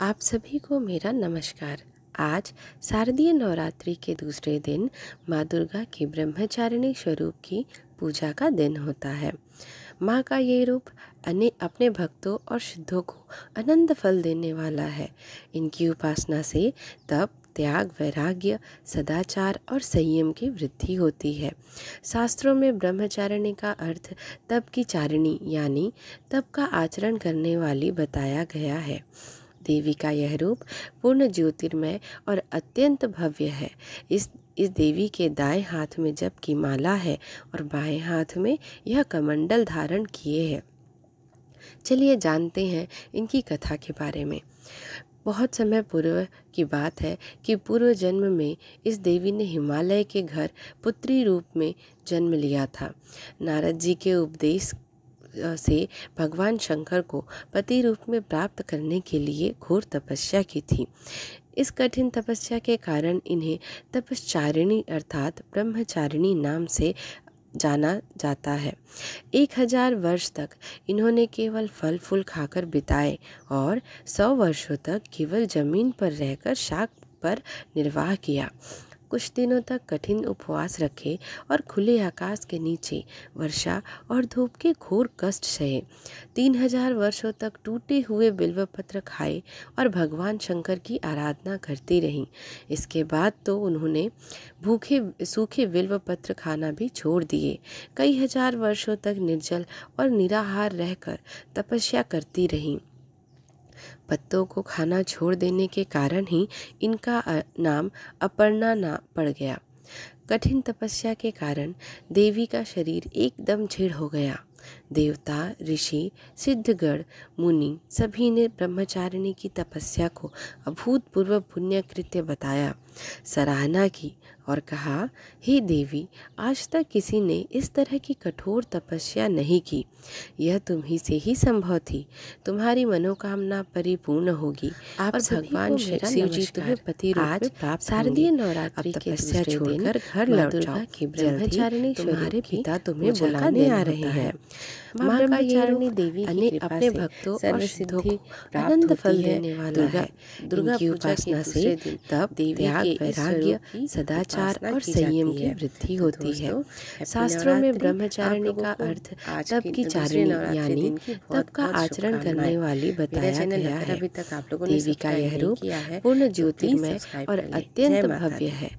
आप सभी को मेरा नमस्कार आज शारदीय नवरात्रि के दूसरे दिन माँ दुर्गा की ब्रह्मचारिणी स्वरूप की पूजा का दिन होता है माँ का ये रूप अन्य अपने भक्तों और शुद्धों को अनंत फल देने वाला है इनकी उपासना से तप त्याग वैराग्य सदाचार और संयम की वृद्धि होती है शास्त्रों में ब्रह्मचारिणी का अर्थ तप की चारिणी यानी तप का आचरण करने वाली बताया गया है देवी का यह रूप पूर्ण ज्योतिर्मय और अत्यंत भव्य है इस इस देवी के दाएं हाथ में जब की माला है और बाएं हाथ में यह कमंडल धारण किए है चलिए जानते हैं इनकी कथा के बारे में बहुत समय पूर्व की बात है कि पूर्व जन्म में इस देवी ने हिमालय के घर पुत्री रूप में जन्म लिया था नारद जी के उपदेश से भगवान शंकर को पति रूप में प्राप्त करने के लिए घोर तपस्या की थी इस कठिन तपस्या के कारण इन्हें तपस्चारिणी अर्थात ब्रह्मचारिणी नाम से जाना जाता है एक हजार वर्ष तक इन्होंने केवल फल फूल खाकर बिताए और सौ वर्षों तक केवल जमीन पर रहकर शाक पर निर्वाह किया कुछ दिनों तक कठिन उपवास रखे और खुले आकाश के नीचे वर्षा और धूप के घोर कष्ट सहे तीन हजार वर्षों तक टूटे हुए बिल्वपत्र खाए और भगवान शंकर की आराधना करती रहीं इसके बाद तो उन्होंने भूखे सूखे बिल्व पत्र खाना भी छोड़ दिए कई हजार वर्षों तक निर्जल और निराहार रहकर तपस्या करती रहीं पत्तों को खाना छोड़ देने के कारण ही इनका नाम अपर्णा ना पड़ गया कठिन तपस्या के कारण देवी का शरीर एकदम छीड़ हो गया देवता ऋषि सिद्धगढ़ मुनि सभी ने ब्रह्मचारिणी की तपस्या को अभूतपूर्व पुण्य कृत्य बताया सराहना की और कहा हे देवी आज तक किसी ने इस तरह की कठोर तपस्या नहीं की यह तुम्ही से ही संभव थी तुम्हारी मनोकामना परिपूर्ण होगी आप भगवान शिव जी तुम्हें पति आज प्राप्त शारदीय नवरात्रि तपस्या छोड़कर घर लौट की ब्रह्मचारिणी तुम्हारे पिता तुम्हें बुलाने आ रहे हैं माँ ब्रह्मचारिणी देवी अपने भक्तों और सिद्धों को आनंद फल देने वाला है दुर्गा पूजा से तब देवी के सदाचार आचार और संयम की वृद्धि तो होती है शास्त्रों में ब्रह्मचारिणी का अर्थ तब की चारिणी यानी तब का आचरण करने वाली बताया गया है देवी का यह रूप पूर्ण तो ज्योतिमय और अत्यंत भव्य है